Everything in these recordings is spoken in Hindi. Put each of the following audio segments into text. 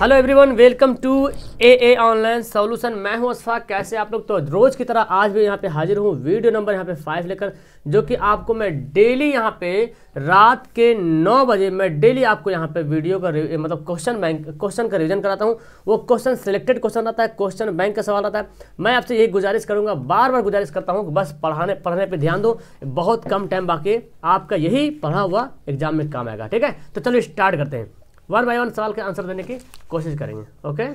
hello everyone welcome to A A online solution मैं हूं अशफाक कैसे आप लोग तो रोज़ की तरह आज भी यहां पे हाजिर हूं वीडियो नंबर यहां पे फाइव लेकर जो कि आपको मैं डेली यहां पे रात के नौ बजे मैं डेली आपको यहां पे वीडियो का मतलब क्वेश्चन बैंक क्वेश्चन का रिविजन कराता हूं वो क्वेश्चन सिलेक्टेड क्वेश्चन रहता है क्वेश्चन बैंक का सवाल आता है मैं आपसे यही गुजारिश करूँगा बार बार गुजारिश करता हूँ बस पढ़ाने पढ़ने पर ध्यान दो बहुत कम टाइम बाकी आपका यही पढ़ा हुआ एग्जाम में काम आएगा ठीक है तो चलो स्टार्ट करते हैं वन बाय वन सवाल के आंसर देने की कोशिश करेंगे ओके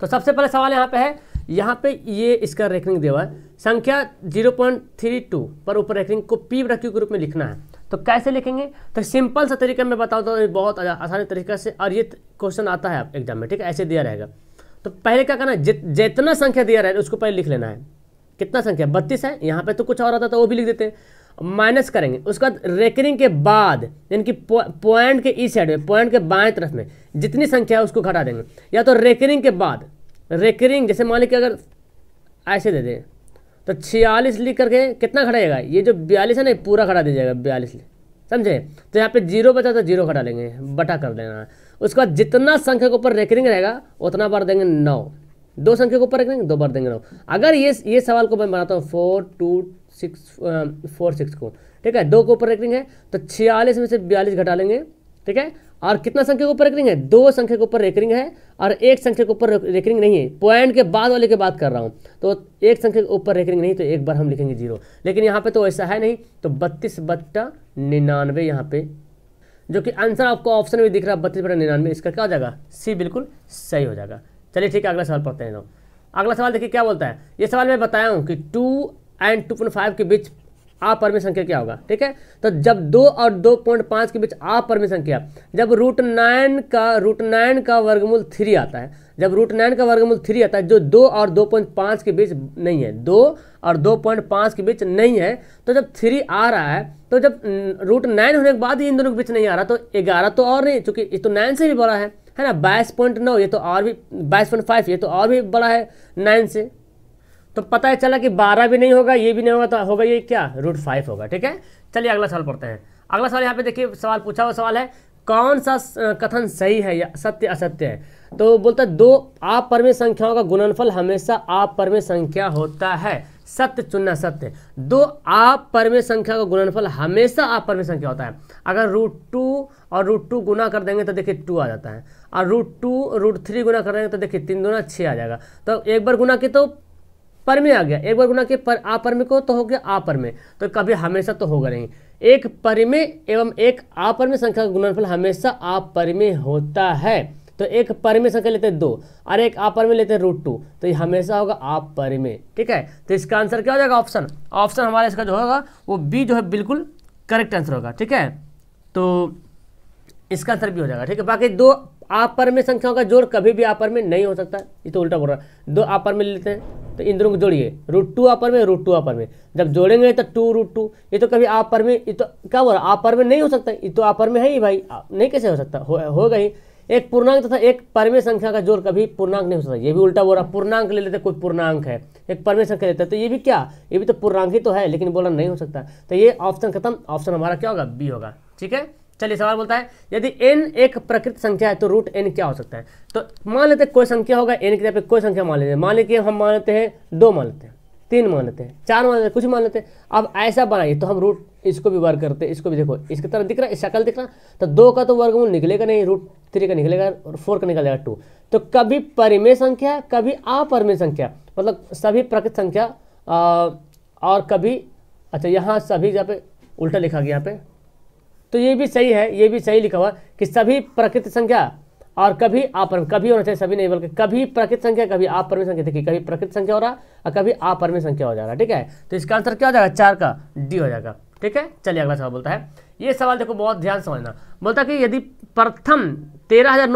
तो सबसे पहले सवाल यहाँ पे है यहाँ पे ये इसका रेकनिंग दिया है संख्या 0.32 पर ऊपर रेकनिंग को पी रैंकिंग के रूप में लिखना है तो कैसे लिखेंगे तो सिंपल सा तरीका मैं बताऊँ तो बहुत आसानी तरीका से और ये क्वेश्चन आता है आप एग्जाम में ठीक है ऐसे दिया रहेगा तो पहले क्या करना है जितना संख्या दिया रहेगा उसको पहले लिख लेना है कितना संख्या बत्तीस है यहाँ पे तो कुछ और होता था तो वो भी लिख देते हैं माइनस करेंगे उसके बाद रेकरिंग के बाद यानी कि पॉइंट के ई साइड में पॉइंट के बाएं तरफ में जितनी संख्या है उसको घटा देंगे या तो रेकरिंग के बाद रेकरिंग जैसे मान लीजिए अगर ऐसे दे दें तो छियालीस लिख करके कितना घटाएगा ये जो बयालीस है ना पूरा घटा दीजिएगा बयालीस समझे तो यहाँ पे जीरो बचा तो जीरो घटा लेंगे बटा कर देना उसके बाद जितना संख्या के ऊपर रेकरिंग रहेगा उतना बार देंगे नौ दो संख्या को ऊपर रख देंगे दो बार देंगे नौ अगर ये ये सवाल को मैं बनाता हूँ four two six four six को ठीक है दो को ऊपर रख देंगे तो छियालीस में से बयालीस घटा लेंगे ठीक है और कितना संख्या के ऊपर रेकरिंग है दो संख्या के ऊपर रेकरिंग है और एक संख्या के ऊपर रेकरिंग नहीं है पॉइंट के बाद वाले की बात कर रहा हूँ तो एक संख्या के ऊपर रेकरिंग नहीं तो एक बार हम लिखेंगे जीरो लेकिन यहाँ पे तो ऐसा है नहीं तो बत्तीस बट्टा निन्यानवे यहाँ पे जो कि आंसर आपको ऑप्शन में दिख रहा है बत्तीस बट्टा निन्यानवे इसका क्या हो जाएगा सी बिल्कुल सही हो जाएगा चलिए ठीक है अगला सवाल पढ़ते हैं लोग अगला सवाल देखिए क्या बोलता है ये सवाल मैं बताया हूँ कि two and two point five के बीच आ परमी संख्या क्या होगा ठीक है तो जब दो और दो पॉइंट पाँच के बीच आ परमी संख्या जब रूट नाइन का रूट नाइन का वर्गमूल थ्री आता है जब रूट नाइन का वर्गमूल थ्री आता है जो दो और दो पॉइंट पाँच के बीच नहीं है दो और दो पॉइंट पाँच के बीच नहीं है तो जब थ्री आ रहा है तो जब रूट नाइन होने के बाद ही इन दोनों के बीच नहीं आ रहा तो ग्यारह तो और नहीं चूंकि ये तो नाइन से भी बड़ा है है ना बाईस पॉइंट नौ ये तो और भी बाईस पॉइंट फाइव ये तो और भी बड़ा है नाइन से तो पता है चला कि बारह भी नहीं होगा ये भी नहीं होगा तो होगा ये क्या रूट फाइव होगा ठीक है चलिए अगला सवाल पढ़ते हैं अगला सवाल यहाँ पे देखिए सवाल पूछा हुआ सवाल है कौन सा कथन सही है या सत्य असत्य है तो बोलता है दो आप परमेय संख्याओं का गुणनफल हमेशा आप परमेय संख्या होता है सत्य चुनना सत्य दो आप परमे संख्या का गुणनफल हमेशा आप परमे संख्या होता है अगर रूट टू और रूट टू गुना कर देंगे तो देखिए टू आ जाता है और रूट टू रूट थ्री गुना कर देंगे तो देखिए तीन गुना छः आ जाएगा तो एक बार गुना के तो परमे आ गया एक बार गुना के पर आ परमे को तो हो गया आ परमे में तो कभी हमेशा तो होगा नहीं एक परिमेय एवं एक आपर में संख्या का गुणनफल हमेशा आप परिमेय होता है तो एक पर में संख्या लेते हैं दो और एक अपर में लेते हैं रूट टू तो ये हमेशा होगा आप पर में ठीक है तो इसका आंसर क्या हो जाएगा ऑप्शन ऑप्शन हमारे इसका जो होगा वो बी जो है बिल्कुल करेक्ट आंसर होगा ठीक है तो इसका आंसर भी हो जाएगा ठीक है बाकी दो आपर में संख्याओं का जोड़ कभी भी आपर में नहीं हो सकता ये तो उल्टा बोल रहा है दो आपर में लेते हैं तो इन दोनों को जोड़िए रूट टू आपर में रूट टू आपर में जब जोड़ेंगे तो टू रूट टू ये तो कभी आपर में ये तो क्या बोल रहा है आपर में नहीं हो सकता ये तो आपर में है ही भाई नहीं कैसे हो सकता हो होगा ही एक पूर्णांक तथा एक परमे संख्या का जोड़ कभी पूर्णांक नहीं हो सकता ये भी उल्टा बोल रहा पूर्णांक ले लेते कोई पूर्णांक है एक परमे संख्या लेते तो ये भी क्या ये भी तो पूर्णांक ही तो है लेकिन बोला नहीं हो सकता तो ये ऑप्शन खत्म ऑप्शन हमारा क्या होगा बी होगा ठीक है चलिए सवाल बोलता है यदि एन एक प्रकृत संख्या है तो रूट एन क्या हो सकता है तो मान लेते कोई संख्या होगा एन की जगह कोई संख्या मान लेते हैं मान लेते हम मान लेते हैं दो मान लेते हैं तीन मान लेते हैं चार मान लेते हैं कुछ मान लेते हैं अब ऐसा बनाइए तो हम रूट इसको भी वर्ग करते हैं इसको भी देखो इसकी तरह दिख रहा है शकल दिख रहा तो दो का तो वर्गमूल निकलेगा नहीं रूट थ्री का निकलेगा और फोर का निकल जाएगा टू तो कभी परिमेय संख्या कभी अपरिमेय संख्या मतलब सभी प्रकृत संख्या और कभी अच्छा यहाँ सभी जहाँ पे उल्टा लिखा गया यहाँ पे तो ये भी सही है ये भी सही लिखा हुआ कि सभी प्रकृत संख्या और कभी आपर कभी होना चाहिए सभी नहीं बल्कि कभी प्रकृत संख्या कभी आप आपर्मी संख्या देखिए कभी प्रकृत संख्या हो रहा और कभी आप आपर्मी संख्या हो जा रहा ठीक है तो इसका आंसर क्या हो जाएगा चार का डी हो जाएगा ठीक है चलिए अगला सवाल बोलता है ये सवाल देखो बहुत ध्यान समझना बोलता कि यदि प्रथम तेरह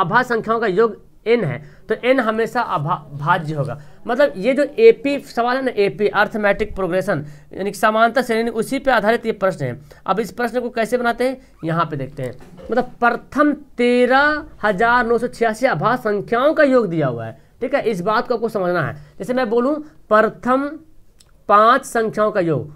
आभा संख्याओं का योग एन है तो एन हमेशा अभाज्य भाज्य होगा मतलब ये जो एपी सवाल है ना एपी अर्थमेटिक प्रोग्रेशन यानी समानता श्रेणी उसी पे आधारित ये प्रश्न है अब इस प्रश्न को कैसे बनाते हैं यहाँ पे देखते हैं मतलब प्रथम तेरह हजार नौ सौ छियासी अभा संख्याओं का योग दिया हुआ है ठीक है इस बात को आपको समझना है जैसे मैं बोलूँ प्रथम पाँच संख्याओं का योग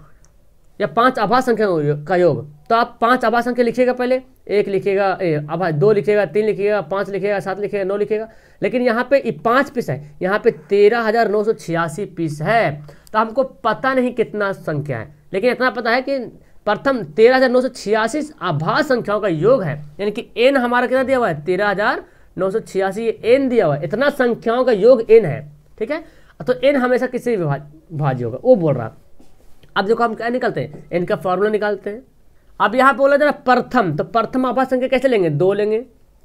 या पाँच आभा संख्याओं का योग तो आप पांच आभास अंक लिखिएगा पहले एक लिखिएगा आभा दो लिखिएगा तीन लिखिएगा पाँच लिखिएगा सात लिखिएगा नौ लिखिएगा लेकिन यहाँ पे पाँच पीस है यहाँ पे तेरह हज़ार नौ सौ छियासी पीस है तो हमको पता नहीं कितना संख्या है लेकिन इतना पता है कि प्रथम तेरह हज़ार नौ सौ छियासी आभा संख्याओं का योग है यानी कि एन हमारा कितना दिया हुआ है तेरह हज़ार नौ सौ छियासी एन दिया हुआ है इतना संख्याओं का योग एन है ठीक है तो एन हमेशा किसी भी भाज्य होगा वो बोल रहा अब देखो हम क्या निकालते हैं एन का फॉर्मूला निकालते हैं अब यहाँ पे बोला जाना प्रथम तो प्रथम आभास संख्या कैसे लेंगे दो लेंगे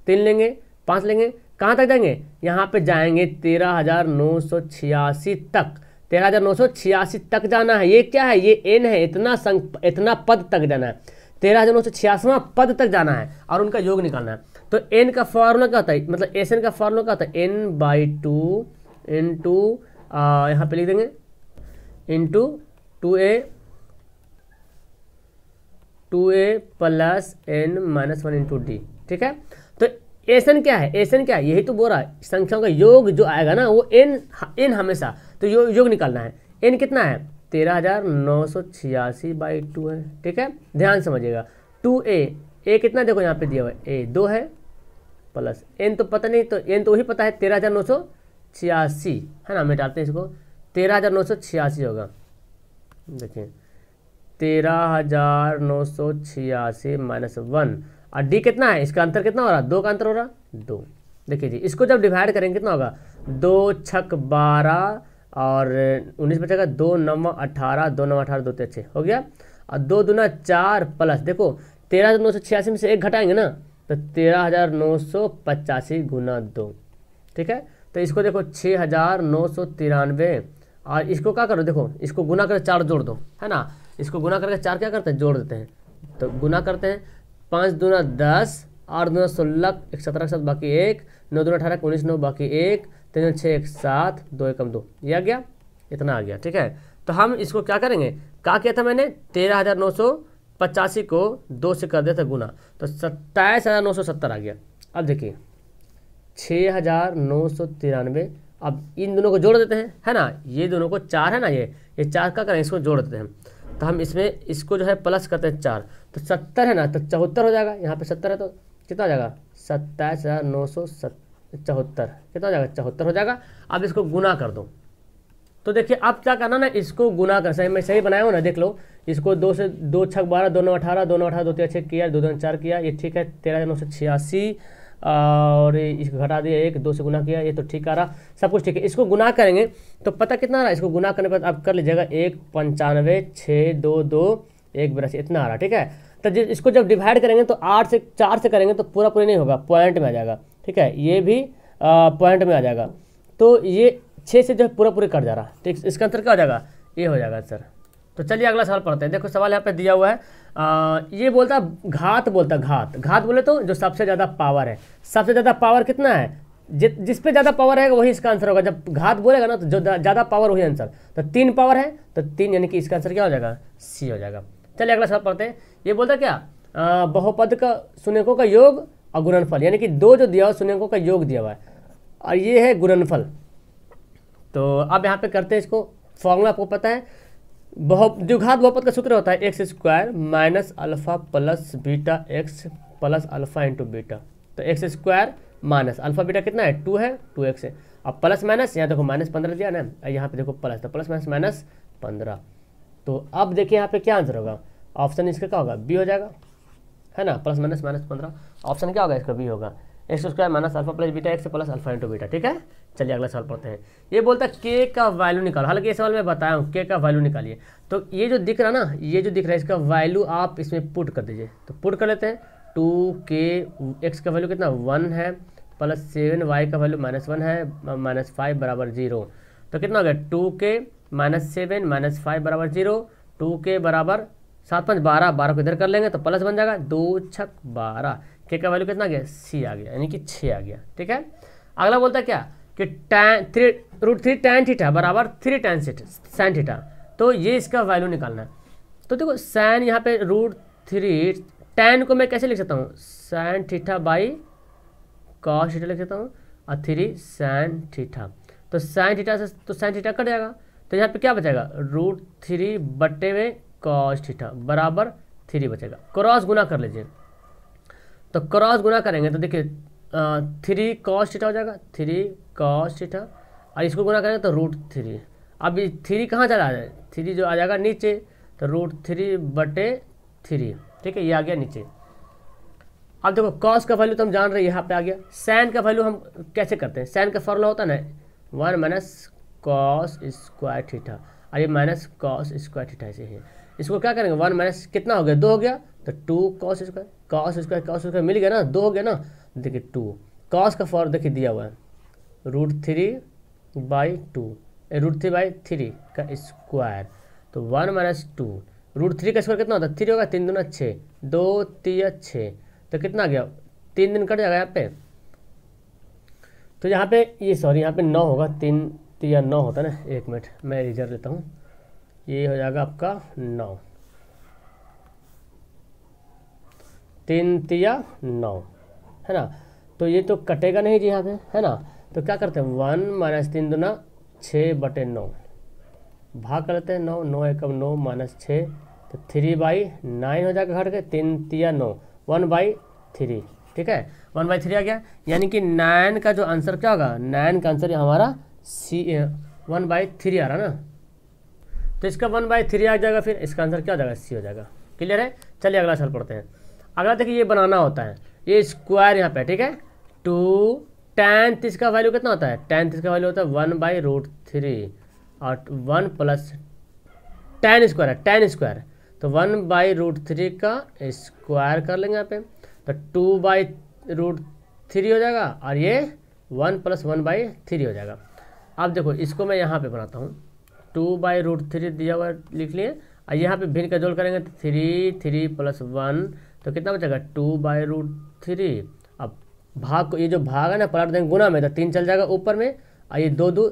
तीन लेंगे पाँच लेंगे कहाँ तक जाएंगे यहाँ पे जाएंगे तेरह हजार नौ सौ छियासी तक तेरह हजार नौ सौ छियासी तक जाना है ये क्या है ये एन है इतना संख इतना पद तक जाना है तेरह हजार नौ सौ छियासवा पद तक जाना है और उनका योग निकालना है तो एन का फॉर्मूला क्या होता है मतलब एस एन का फॉर्मूला क्या होता है n by two into यहाँ पे लिख देंगे into two a two a plus n minus one into d ठीक है तो एसन क्या है एसन क्या है यही तो बोल रहा है संख्याओं का योग जो आएगा ना वो एन एन हमेशा तो यो, योग निकालना है एन कितना है तेरह हज़ार नौ सौ छियासी बाई टू है ठीक है ध्यान समझिएगा टू ए ए कितना देखो यहाँ पे दिया हुआ है ए दो है प्लस एन तो पता नहीं तो एन तो वही पता है तेरह हज़ार नौ सौ छियासी है ना हमें डालते हैं इसको तेरह हज़ार नौ सौ छियासी होगा देखिए तेरह हजार नौ सौ छियासी माइनस वन और डी कितना है इसका अंतर कितना हो रहा दो का अंतर हो रहा दो देखिए जी इसको जब डिवाइड करेंगे कितना होगा दो छक बारह और उन्नीस बचेगा दो नौ अठारह दो नौ अठारह दो तेज हो गया और दो दूना चार प्लस देखो तेरह हज़ार नौ सौ छियासी में से एक घटाएंगे ना तो तेरह हज़ार नौ सौ पचासी गुना दो ठीक है तो इसको देखो छः हज़ार नौ सौ तिरानवे और इसको क्या करो देखो इसको गुना करो चार जोड़ दो है ना इसको गुना करके चार क्या करते हैं जोड़ देते हैं तो गुना करते हैं पाँच दूना दस आठ दूना सोलह एक सत्रह के साथ बाकी एक नौ दूना अठारह उन्नीस नौ बाकी एक तीन छः एक सात दो एकम दो ये आ गया इतना आ गया ठीक है तो हम इसको क्या करेंगे क्या किया था मैंने तेरह हज़ार नौ सौ पचासी को दो से कर दिया था गुना तो सत्ताईस हज़ार नौ सौ सत्तर आ गया अब देखिए छः हज़ार नौ सौ तिरानवे अब इन दोनों को जोड़ देते हैं है ना ये दोनों को चार है ना ये ये चार का करें इसको जोड़ देते हैं तो हम इसमें इसको जो है प्लस करते हैं चार तो सत्तर है ना तो चौहत्तर हो जाएगा यहाँ पे सत्तर है तो कितना हो जाएगा सत्ताईस हज़ार नौ सौ सत चौहत्तर कितना हो जाएगा चौहत्तर हो जाएगा अब इसको गुना कर दो तो देखिए अब क्या करना ना इसको गुना कर सही मैं सही बनाया हूँ ना देख लो इसको दो से दो छक बारह दोनों अठारह दोनों अठारह दो तीन छः किया दो दो चार किया ये ठीक है तेरह नौ सौ छियासी और इसको घटा दिया एक दो से गुना किया ये तो ठीक आ रहा सब कुछ ठीक है इसको गुना करेंगे तो पता कितना आ रहा इसको गुना करने पर आप कर लीजिएगा एक पंचानवे छः दो दो एक बरस इतना आ रहा ठीक है तो इसको जब डिवाइड करेंगे तो आठ से चार से करेंगे तो पूरा पूरा नहीं होगा पॉइंट में आ जाएगा ठीक है ये भी पॉइंट में आ जाएगा तो ये छः से जो है पूरा पूरे कट जा रहा है ठीक इसका अंतर क्या हो जाएगा ये हो जाएगा सर तो चलिए अगला सवाल पढ़ते हैं देखो सवाल यहाँ पे दिया हुआ है आ, ये बोलता घात बोलता घात घात बोले तो जो सबसे ज़्यादा पावर है सबसे ज़्यादा पावर कितना है जि, जिस पे ज़्यादा पावर रहेगा वही इसका आंसर होगा जब घात बोलेगा ना तो जो ज़्यादा पावर वही आंसर तो तीन पावर है तो तीन यानी कि इसका आंसर क्या हो जाएगा सी हो जाएगा चलिए अगला सवाल पढ़ते हैं ये बोलता क्या बहुपद का सुनेकों का योग और गुणनफल यानी कि दो जो दिया हुआ सुनेकों का योग दिया हुआ है और ये है गुणनफल तो अब यहाँ पे करते हैं इसको फॉर्मूला आपको पता है द्विघात बहुपद का सूत्र होता है x square minus alpha plus beta x plus alpha into beta तो x square minus alpha beta कितना है टू है टू एक्स है अब प्लस माइनस यहाँ देखो माइनस पंद्रह दिया ना यहाँ पे देखो प्लस तो प्लस माइनस माइनस पंद्रह तो अब देखिए यहाँ पे क्या आंसर होगा ऑप्शन इसका क्या होगा बी हो जाएगा है ना प्लस माइनस माइनस पंद्रह ऑप्शन क्या होगा इसका बी होगा x square minus alpha plus beta x plus alpha into beta ठीक है चलिए अगला सवाल पढ़ते हैं ये बोलता है के का वैल्यू निकालो हालांकि ये सवाल मैं बताया हूँ के का वैल्यू निकालिए तो ये जो दिख रहा ना ये जो दिख रहा है इसका वैल्यू आप इसमें पुट कर दीजिए तो पुट कर लेते हैं टू के एक्स का वैल्यू कितना वन है प्लस सेवन वाई का वैल्यू माइनस वन है माइनस फाइव बराबर जीरो तो कितना हो गया टू के माइनस सेवन माइनस फाइव बराबर जीरो टू के बराबर सात पाँच बारह बारह को इधर कर लेंगे तो प्लस बन जाएगा दो छक बारह के का वैल्यू कितना गया सी आ गया यानी कि छः आ गया ठीक है अगला बोलता है क्या कि tan three root three tan theta बराबर थ्री टैन सैन थीटा तो ये इसका वैल्यू निकालना है तो देखो सैन यहाँ पे रूट थ्री टैन को मैं कैसे लिख सकता हूँ sin theta by cos theta लिख सकता हूँ और थ्री सैन थीठा तो सैन थीठा से तो सैन थीठा कट जाएगा तो यहाँ पे क्या बचेगा रूट थ्री बटे में कॉस थीठा बराबर थ्री बचेगा क्रॉस गुना कर लीजिए तो क्रॉस गुना करेंगे तो देखिए थ्री कॉस थीटा हो जाएगा थ्री कॉस थीटा और इसको गुना करेंगे तो रूट थ्री अब ये थ्री कहाँ चला आ जाए थ्री जो आ जाएगा नीचे तो रूट थ्री बटे थ्री ठीक है ये आ गया नीचे अब देखो कॉस का वैल्यू तो हम जान रहे हैं यहाँ पे आ गया सैन का वैल्यू हम कैसे करते हैं सैन का फॉर्मूला होता है ना one minus cos square theta और ये माइनस कॉस स्क्वायर थीटा ऐसे है इसको क्या करेंगे वन माइनस कितना हो गया दो हो गया तो two cos square cos square cos square मिल गया ना दो हो गया ना देखिए टू कॉस का फॉर देखिए दिया हुआ है root three by two root three by three का स्क्वायर तो one minus two root three का स्क्वायर कितना होता है थ्री होगा तीन दूना छः दो तीन छः तो कितना आ गया तीन दिन कट जाएगा यहाँ पे तो यहाँ पे ये सॉरी यहाँ पे नौ होगा तीन तीन नौ होता है ना एक मिनट मैं रिजर्व लेता हूँ ये हो जाएगा आपका नौ तीन तिया नौ है ना तो ये तो कटेगा नहीं जी यहाँ पे है ना तो क्या करते हैं वन माइनस तीन दुना छः बटे नौ भाग कर लेते हैं नौ नौ एकम नौ माइनस छः तो थ्री बाई नाइन हो जाएगा घट के तीन तिया नौ वन बाई थ्री ठीक है वन बाई थ्री आ गया यानी कि नाइन का जो आंसर क्या होगा नाइन का आंसर हमारा सी वन बाई थ्री आ रहा ना तो इसका वन बाई थ्री आ जाएगा फिर इसका आंसर क्या हो जाएगा सी हो जाएगा क्लियर है चलिए अगला सवाल पढ़ते हैं अगला देखिए ये बनाना होता है ये स्क्वायर यहाँ पे ठीक है टू टेंथ इसका वैल्यू कितना होता है टेंथ इसका वैल्यू होता है वन बाई रूट थ्री और वन प्लस टेन स्क्वायर है टेन स्क्वायर तो वन बाई रूट थ्री का स्क्वायर कर लेंगे यहाँ पे तो टू बाई रूट थ्री हो जाएगा और ये one plus one by three हो जाएगा अब देखो इसको मैं यहाँ पे बनाता हूँ टू बाई रूट थ्री दिया हुआ लिख लिए और यहाँ पे भिन्न का जोड़ करेंगे तो थ्री थ्री प्लस वन तो कितना बचेगा टू बाई रूट थ्री अब भाग को ये जो भाग है ना पलट देंगे गुना में तो तीन चल जाएगा ऊपर में और ये दो दो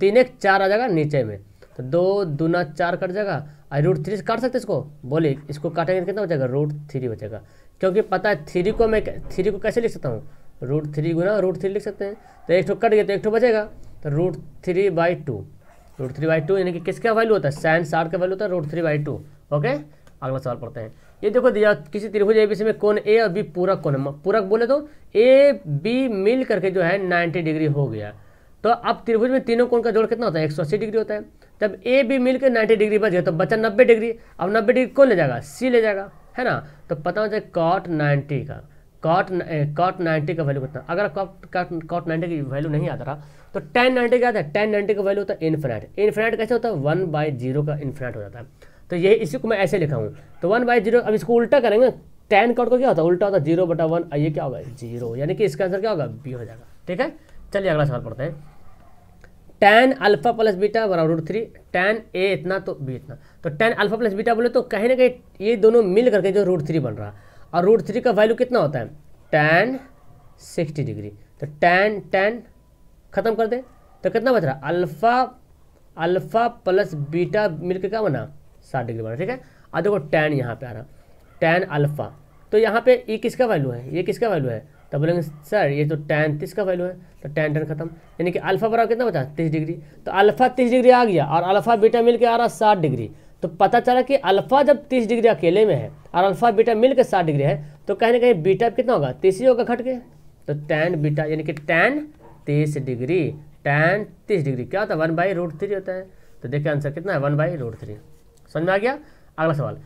तीन एक चार आ जाएगा नीचे में तो दो दूना चार कट जाएगा और रूट थ्री से काट सकते इसको बोले इसको काटेंगे तो कितना बचेगा रूट थ्री बचेगा क्योंकि पता है थ्री को मैं थ्री को कैसे लिख सकता हूँ रूट थ्री गुना रूट थ्री लिख सकते हैं तो एक ठो कट गया तो एक ठो बचेगा तो root three by two root three by two यानी कि किसका वैल्यू होता है साइन साठ का वैल्यू होता है root three by two okay अगला सवाल पढ़ते हैं ये देखो दिया किसी त्रिभुज ए बी सी में कौन ए और बी पूरक कोण पूरक बोले तो ए बी मिल करके जो है 90 डिग्री हो गया तो अब त्रिभुज में तीनों कोण का जोड़ कितना होता है 180 डिग्री होता है जब ए बी मिल के नाइन्टी डिग्री बच गया तो बचा नब्बे डिग्री अब नब्बे डिग्री कौन ले जाएगा सी ले जाएगा है ना तो पता हो जाए कॉट नाइन्टी का कॉट कॉट नाइन्टी का वैल्यू कितना अगर कॉट नाइन्टी की वैल्यू नहीं आता रहा तो टेन नाइन्टी का आता है टेन नाइन्टी का वैल्यू होता है इन्फिनाइट इन्फिनाइट कैसे होता है वन बाई जीरो का इन्फिनाइट हो जाता है तो ये इसी को मैं ऐसे लिखा हूँ तो वन बाई जीरो अब इसको उल्टा करेंगे टेन कॉट को क्या होता है उल्टा होता है जीरो बटा वन ये क्या होगा जीरो यानी कि इसका आंसर क्या होगा बी हो जाएगा ठीक है चलिए अगला सवाल पढ़ते हैं टेन अल्फा प्लस बीटा बराबर रूट थ्री टेन ए इतना तो बी इतना तो टेन अल्फा प्लस बीटा बोले तो कहीं ना कहीं ये दोनों मिल करके जो रूट थ्री बन रहा और रूट थ्री का वैल्यू कितना होता है टेन सिक्सटी डिग्री तो टेन टेन ख़त्म कर दे तो कितना बच रहा अल्फ़ा अल्फ़ा प्लस बीटा मिलकर क्या बना सात डिग्री बना ठीक है अब देखो टेन यहाँ पे आ रहा टेन अल्फ़ा तो यहाँ पे ये किसका वैल्यू है ये किसका वैल्यू तो है तो बोलेंगे सर ये तो टेन तीस का वैल्यू है तो टेन टेन खत्म यानी कि अल्फ़ा बराबर कितना बचा तीस डिग्री तो अल्फ़ा तीस डिग्री आ गया और अल्फ़ा बीटा मिल के आ रहा साठ डिग्री तो पता चला कि अल्फ़ा जब तीस डिग्री अकेले में है और अल्फ़ा बीटा मिल के साठ डिग्री है तो कहीं ना कहीं बीटा कितना होगा तीस ही होगा घट के तो टेन बीटा यानी कि टेन तीस डिग्री टेन तीस डिग्री क्या होता है वन बाई रूट थ्री होता है तो देखिए आंसर कितना है वन बाई रूट थ्री समझ में आ गया अगला सवाल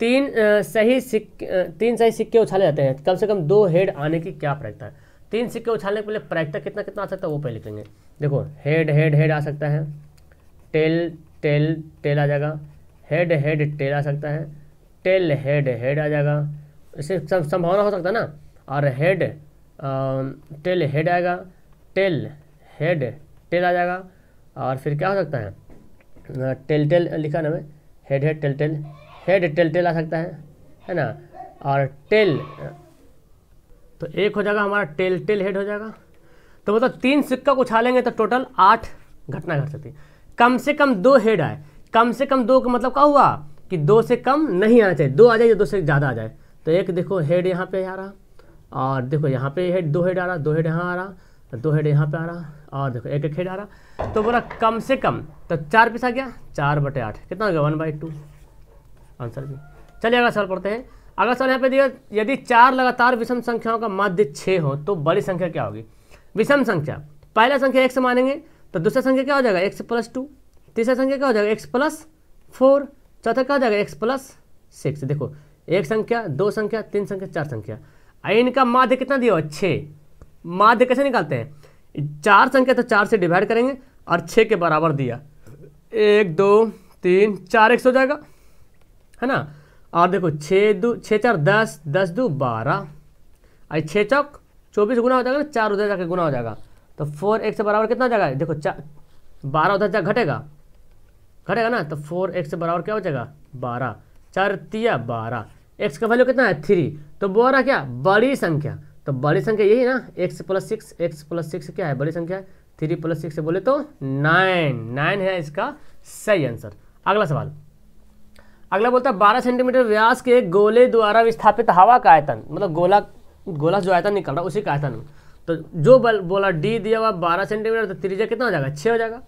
तीन सही सिक्के तीन सही सिक्के उछाले जाते हैं कम से कम दो हेड आने की क्या प्रायिकता है तीन सिक्के उछालने के पहले प्रायिकता कितना कितना आ सकता है वो पहले लिखेंगे देखो हेड हेड हेड आ सकता है टेल टेल टेल आ जाएगा हेड हेड टेल आ सकता है टेल हेड हेड आ जाएगा इससे संभावना हो सकता है ना और हेड टेल हेड आएगा टेल हेड टेल आ जाएगा और फिर क्या हो सकता है टेल टेल लिखा ना मैं head head tail tail head tail tail आ सकता है है ना और टेल तो एक हो जाएगा हमारा टेल टेल हेड हो जाएगा तो मतलब तीन सिक्का उछालेंगे तो टोटल आठ घटना घट सकती कम से कम दो हेड आए कम से कम दो का मतलब क्या हुआ कि दो से कम नहीं आना चाहिए दो आ जाए या दो से ज़्यादा आ जाए तो एक देखो हेड यहाँ पे आ रहा और देखो यहाँ पे हेड दो हेड आ रहा दो हेड यहाँ आ रहा तो दो हेड यहाँ पे आ रहा और देखो एक एक हेड आ रहा तो बोला कम से कम तो चार पीस आ गया चार बटे आठ कितना हो गया वन बाई टू आंसर भी चलिए अगला सवाल पढ़ते हैं अगला सवाल यहाँ पे दिया यदि चार लगातार विषम संख्याओं का माध्य छः हो तो बड़ी संख्या क्या होगी विषम संख्या पहला संख्या एक से मानेंगे तो दूसरा संख्या क्या हो जाएगा एक्स प्लस टू तीसरा संख्या क्या हो जाएगा एक्स प्लस फोर चौथा क्या हो जाएगा एक्स प्लस सिक्स देखो एक संख्या दो संख्या तीन संख्या चार संख्या इनका माध्य कितना दिया हुआ छः माध्य कैसे निकालते हैं चार संख्या तो चार से डिवाइड करेंगे और छः के बराबर दिया एक दो तीन चार एक सौ हो जाएगा है ना और देखो छः दो छः चार दस दस दो बारह और छः चौक चौबीस गुना हो जाएगा ना चार उधर जाकर गुना हो जाएगा तो फोर एक से बराबर कितना हो जाएगा देखो चार बारह उधर जा घटेगा घटेगा ना तो फोर एक से बराबर क्या हो जाएगा बारह चार तिया बारह एक्स का वैल्यू कितना है थ्री तो बोरा क्या बड़ी संख्या तो बड़ी संख्या यही ना x plus six x plus six क्या है बड़ी संख्या है थ्री प्लस सिक्स बोले तो नाइन नाइन है इसका सही आंसर अगला सवाल अगला बोलता है बारह सेंटीमीटर व्यास के गोले द्वारा विस्थापित हवा का आयतन मतलब गोला गोला जो आयतन निकल रहा है उसी का आयतन तो जो बल बोला डी दिया हुआ बारह सेंटीमीटर तो त्रिज्या कितना हो जाएगा छः हो जाएगा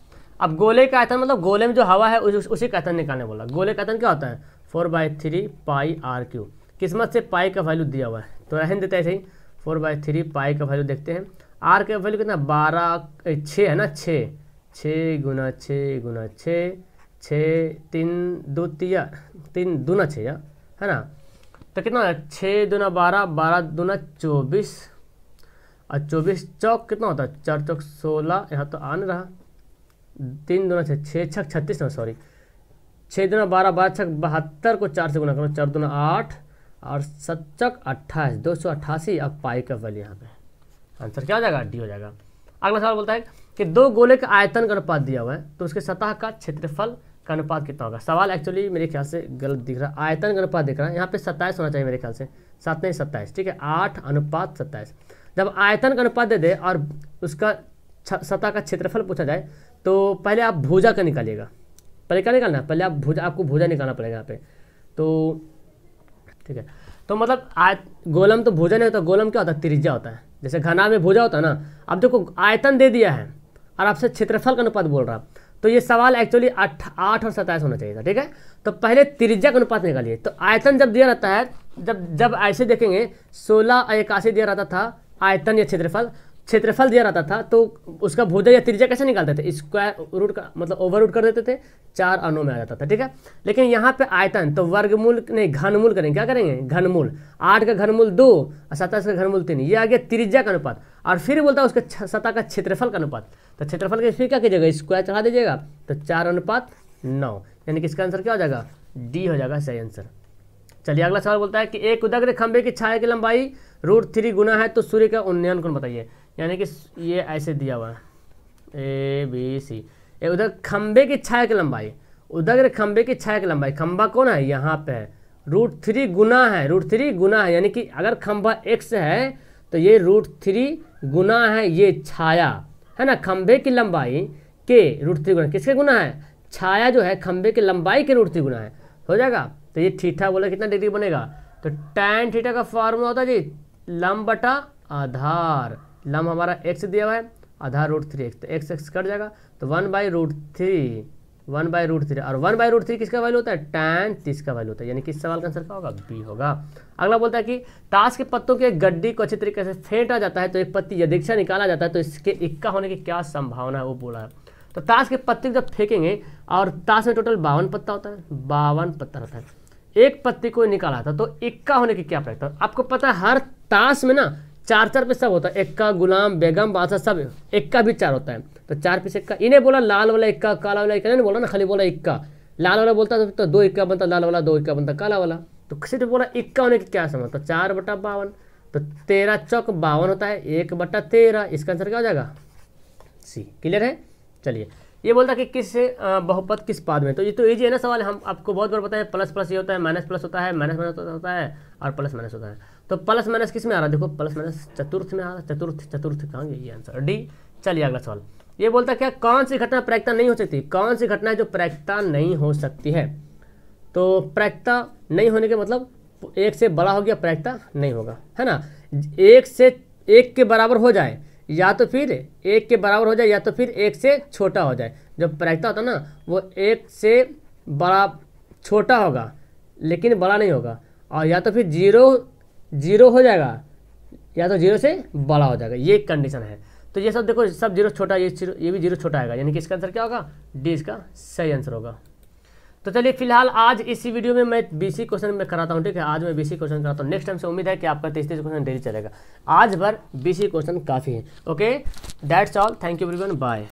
अब गोले का आयतन मतलब गोले में जो हवा है उस, उसी का आयतन निकालने बोला गोले का आयतन क्या होता है four by three pi r cube किस्मत से पाई का वैल्यू दिया हुआ है तो रहन देते है सही फोर बाई थ्री पाई का वैल्यू देखते हैं आर का वैल्यू कितना बारह छः है ना छः छः गुना छः गुना छः छः तीन दो तिया तीन दूना छः है ना तो कितना छः दूना बारह बारह दूना चौबीस और चौबीस चौक कितना होता है चार चौक सोलह यहाँ तो आन रहा तीन दूना छः छः छः छत्तीस ना सॉरी छः दूना बारह बारह छः बहत्तर को चार से गुना करो चार दूना आठ और सचक अट्ठाईस दो सौ अट्ठासी अब पाई का वैल्यू यहाँ पे आंसर क्या हो जाएगा डी हो जाएगा अगला सवाल बोलता है कि दो गोले का आयतन का अनुपात दिया हुआ है तो उसके सतह का क्षेत्रफल का अनुपात कितना होगा सवाल एक्चुअली मेरे ख्याल से गलत दिख रहा है आयतन का अनुपात दिख रहा है यहाँ पे सत्ताईस होना चाहिए मेरे ख्याल से सात नहीं सत्ताईस ठीक है आठ अनुपात सत्ताईस जब आयतन का अनुपात दे दे और उसका सतह का क्षेत्रफल पूछा जाए तो पहले आप भूजा का निकालिएगा पहले क्या निकालना पहले आप भूजा आपको भूजा निकालना पड़ेगा यहाँ पे तो ठीक है तो मतलब आय गोलम तो भोजन है तो गोलम क्या होता है त्रिज्या होता है जैसे घना में भोजा होता है ना अब देखो आयतन दे दिया है और आपसे क्षेत्रफल का अनुपात बोल रहा तो ये सवाल एक्चुअली आठ आठ और सत्ताईस होना चाहिए था ठीक है तो पहले त्रिज्या का अनुपात निकालिए तो आयतन जब दिया रहता है जब जब ऐसे देखेंगे सोलह और इक्यासी दिया रहता था आयतन या क्षेत्रफल क्षेत्रफल दिया रहता था तो उसका भोजन या त्रिज्या कैसे निकालते थे स्क्वायर रूट का मतलब ओवर रूट कर देते थे चार अनु में आ जाता था ठीक है लेकिन यहाँ पे आयतन तो वर्गमूल नहीं घनमूल करेंगे क्या करेंगे घनमूल आठ का घनमूल दो और सत्ताईस का घनमूल तीन ये आ गया त्रिज्या का अनुपात और फिर बोलता है उसका सतह का क्षेत्रफल का अनुपात तो क्षेत्रफल के फिर क्या कीजिएगा स्क्वायर चढ़ा दीजिएगा तो चार अनुपात नौ यानी कि इसका आंसर क्या हो जाएगा डी हो जाएगा सही आंसर चलिए अगला सवाल बोलता है कि एक उदग्र खंभे की छाया की लंबाई रूट थ्री गुना है तो सूर्य का उन्नयन कौन बताइए यानी कि ये ऐसे दिया हुआ है ए बी सी ए उधर खंबे की छाया की लंबाई उधर खंबे की छाया की लंबाई खम्भा कौन है यहाँ पे है रूट थ्री गुना है रूट थ्री गुना है यानी कि अगर खम्भा एक्स है तो ये रूट थ्री गुना है ये छाया है ना खंबे की लंबाई के रूट थ्री गुना किसके गुना है छाया जो है खंबे की लंबाई के रूट थ्री गुना है हो जाएगा तो ये ठीठा बोला कितना डिग्री बनेगा तो टैन ठीठा का फॉर्मूला होता है जी लंबा आधार लम हमारा एक्स दिया हुआ है आधा रूट थ्री एक्स तो एक्स एक्स कट जाएगा तो one by root three one by root three और वन बाई रूट थ्री किसका वैल्यू होता है टेन तीस का वैल्यू होता है यानी किस सवाल का आंसर क्या होगा बी होगा अगला बोलता है कि ताश के पत्तों के गड्डी को अच्छी तरीके से फेंटा जाता है तो एक पत्ती यदि निकाला जाता है तो इसके इक्का होने की क्या संभावना है वो बोला है तो ताश के पत्ते जब फेंकेंगे और ताश में टोटल बावन पत्ता होता है बावन पत्ता रहता है एक पत्ती को निकाला था तो इक्का होने की क्या प्रक्रिया आपको पता है हर ताश में ना चार चार पे सब होता है इक्का गुलाम बेगम बादशाह सब इक्का भी चार होता है तो चार पे इक्का इन्हें बोला लाल वाला इक्का काला वाला इक्का नहीं बोला ना खाली बोला इक्का लाल वाला बोलता तो दो इक्का बनता लाल वाला दो इक्का बनता काला वाला तो ने बोला इक्का होने की क्या समझ तो चार बटा बावन तो तेरह चौक बावन होता है एक बटा तेरह इसका आंसर क्या हो जाएगा सी क्लियर है चलिए ये बोलता कि किस बहुपत किस पाद में तो ये तो ईजी है ना सवाल हम आपको बहुत बार बताएं प्लस प्लस ये होता है माइनस प्लस होता है माइनस माइनस होता है और प्लस माइनस होता है तो प्लस माइनस किस में आ रहा है देखो प्लस माइनस चतुर्थ में आ रहा है चतुर्थ चतुर्थ कहाँ ये आंसर डी चलिए अगला सवाल ये बोलता क्या कौन सी घटना प्रैक्ता नहीं हो सकती कौन सी घटना है जो प्रैक्ता नहीं हो सकती है तो प्रैक्ता नहीं होने के मतलब एक से बड़ा हो गया प्रैक्ता नहीं होगा है ना एक से एक के बराबर हो जाए या तो फिर एक के बराबर हो जाए या तो फिर एक से छोटा हो जाए जब प्रैक्ता होता ना वो एक से बड़ा छोटा होगा लेकिन बड़ा नहीं होगा और या तो फिर जीरो जीरो हो जाएगा या तो जीरो से बड़ा हो जाएगा ये कंडीशन है तो ये सब देखो सब जीरो छोटा ये जीरो ये भी जीरो छोटा आएगा यानी कि इसका आंसर क्या होगा डी इसका सही आंसर होगा तो चलिए फिलहाल आज इसी वीडियो में मैं बीसी क्वेश्चन में कराता हूँ ठीक है आज मैं बीसी क्वेश्चन कराता हूँ नेक्स्ट टाइम से उम्मीद है कि आपका तेईस तेईस क्वेश्चन डेली चलेगा आज भर बीसी क्वेश्चन काफ़ी है okay that's all thank you one bye